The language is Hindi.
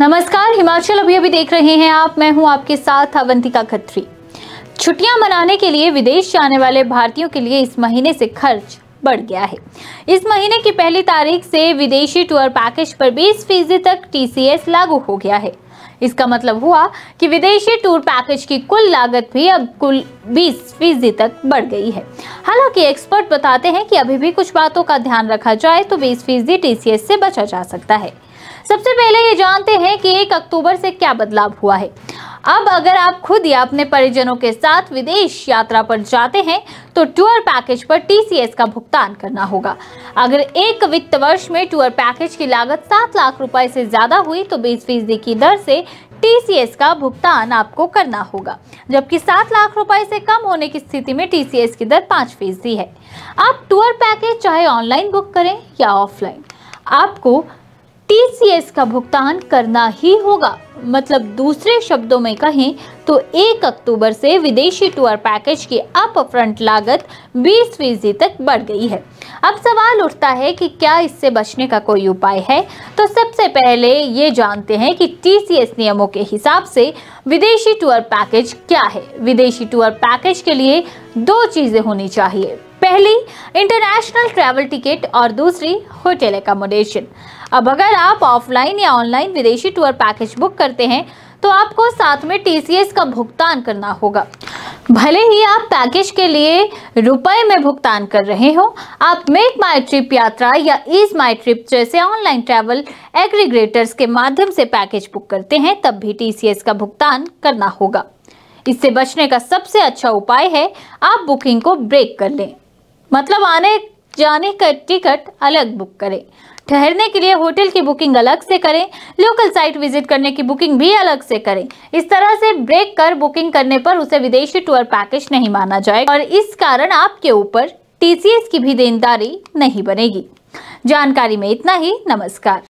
नमस्कार हिमाचल अभी अभी देख रहे हैं आप मैं हूं आपके साथ अवंतिका खत्री छुट्टियां मनाने के लिए विदेश जाने वाले भारतीयों के लिए इस महीने से खर्च बढ़ गया है इस महीने की पहली तारीख से विदेशी टूर पैकेज पर 20 फीसदी तक टीसीएस लागू हो गया है इसका मतलब हुआ कि विदेशी टूर पैकेज की कुल लागत भी अब कुल 20 फीसदी तक बढ़ गई है हालांकि एक्सपर्ट बताते हैं कि अभी भी कुछ बातों का ध्यान रखा जाए तो 20 फीसदी टीसीएस से बचा जा सकता है सबसे पहले ये जानते हैं कि एक अक्टूबर से क्या बदलाव हुआ है अब अगर आप खुद या अपने परिजनों के साथ विदेश यात्रा पर जाते हैं तो टूर पैकेज पर टीसीएस का भुगतान करना होगा अगर एक वित्त वर्ष में टूर पैकेज की लागत सात लाख रुपए से ज़्यादा हुई तो बीस फीसदी की दर से टीसीएस का भुगतान आपको करना होगा जबकि सात लाख रुपए से कम होने की स्थिति में टीसीएस की दर पाँच फीसदी है आप टूर पैकेज चाहे ऑनलाइन बुक करें या ऑफलाइन आपको टीसीएस का भुगतान करना ही होगा मतलब दूसरे शब्दों में कहें तो 1 अक्टूबर से विदेशी टूर पैकेज की अप फ्रंट लागत 20 फीसदी तक बढ़ गई है अब सवाल उठता है कि क्या इससे बचने का कोई उपाय है तो सबसे पहले ये जानते हैं कि टीसीएस नियमों के हिसाब से विदेशी टूर पैकेज क्या है विदेशी टूर पैकेज के लिए दो चीज़ें होनी चाहिए पहली इंटरनेशनल ट्रैवल टिकट और दूसरी होटल एकोमोडेशन अब अगर आप ऑफलाइन या ऑनलाइन विदेशी टूर पैकेज बुक करते हैं तो आपको साथ में टीसीएस का भुगतान करना होगा भले ही आप पैकेज के लिए रुपए में भुगतान कर रहे हो आप मेक माई ट्रिप यात्रा या ईज माई ट्रिप जैसे ऑनलाइन ट्रैवल एग्रीग्रेटर्स के माध्यम से पैकेज बुक करते हैं तब भी टीसीएस का भुगतान करना होगा इससे बचने का सबसे अच्छा उपाय है आप बुकिंग को ब्रेक कर लें मतलब आने जाने का टिकट अलग बुक करें ठहरने के लिए होटल की बुकिंग अलग से करें लोकल साइट विजिट करने की बुकिंग भी अलग से करें इस तरह से ब्रेक कर बुकिंग करने पर उसे विदेशी टूर पैकेज नहीं माना जाएगा और इस कारण आपके ऊपर टीसीएस की भी देनदारी नहीं बनेगी जानकारी में इतना ही नमस्कार